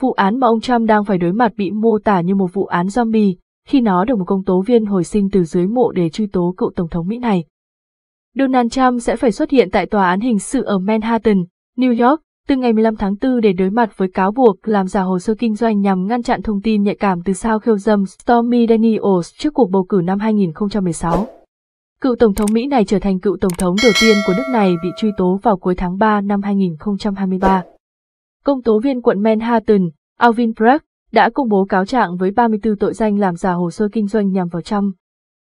Vụ án mà ông Trump đang phải đối mặt bị mô tả như một vụ án zombie, khi nó được một công tố viên hồi sinh từ dưới mộ để truy tố cựu Tổng thống Mỹ này. Donald Trump sẽ phải xuất hiện tại tòa án hình sự ở Manhattan, New York, từ ngày 15 tháng 4 để đối mặt với cáo buộc làm giả hồ sơ kinh doanh nhằm ngăn chặn thông tin nhạy cảm từ sao khiêu dâm Stormy Daniels trước cuộc bầu cử năm 2016. Cựu Tổng thống Mỹ này trở thành cựu Tổng thống đầu tiên của nước này bị truy tố vào cuối tháng 3 năm 2023 công tố viên quận Manhattan, Alvin Bragg, đã công bố cáo trạng với 34 tội danh làm giả hồ sơ kinh doanh nhằm vào Trump.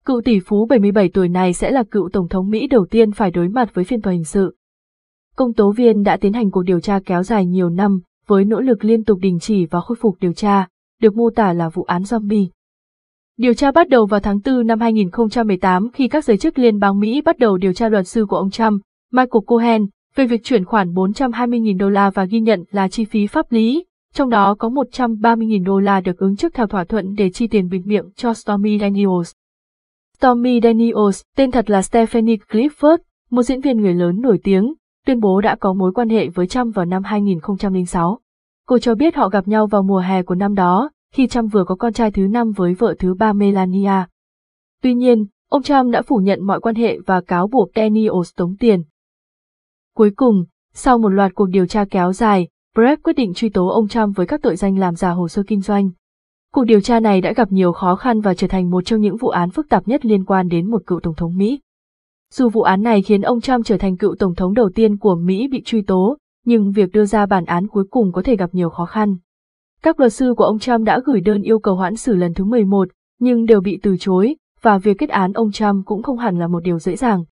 Cựu tỷ phú 77 tuổi này sẽ là cựu Tổng thống Mỹ đầu tiên phải đối mặt với phiên tòa hình sự. Công tố viên đã tiến hành cuộc điều tra kéo dài nhiều năm, với nỗ lực liên tục đình chỉ và khôi phục điều tra, được mô tả là vụ án zombie. Điều tra bắt đầu vào tháng 4 năm 2018 khi các giới chức liên bang Mỹ bắt đầu điều tra luật sư của ông Trump, Michael Cohen, về việc chuyển khoản 420.000 đô la và ghi nhận là chi phí pháp lý, trong đó có 130.000 đô la được ứng trước theo thỏa thuận để chi tiền bịt miệng cho Stormy Daniels. Stormy Daniels, tên thật là Stephanie Clifford, một diễn viên người lớn nổi tiếng, tuyên bố đã có mối quan hệ với Trump vào năm 2006. Cô cho biết họ gặp nhau vào mùa hè của năm đó, khi Trump vừa có con trai thứ năm với vợ thứ ba Melania. Tuy nhiên, ông Trump đã phủ nhận mọi quan hệ và cáo buộc Daniels tống tiền. Cuối cùng, sau một loạt cuộc điều tra kéo dài, Brett quyết định truy tố ông Trump với các tội danh làm giả hồ sơ kinh doanh. Cuộc điều tra này đã gặp nhiều khó khăn và trở thành một trong những vụ án phức tạp nhất liên quan đến một cựu tổng thống Mỹ. Dù vụ án này khiến ông Trump trở thành cựu tổng thống đầu tiên của Mỹ bị truy tố, nhưng việc đưa ra bản án cuối cùng có thể gặp nhiều khó khăn. Các luật sư của ông Trump đã gửi đơn yêu cầu hoãn xử lần thứ 11, nhưng đều bị từ chối, và việc kết án ông Trump cũng không hẳn là một điều dễ dàng.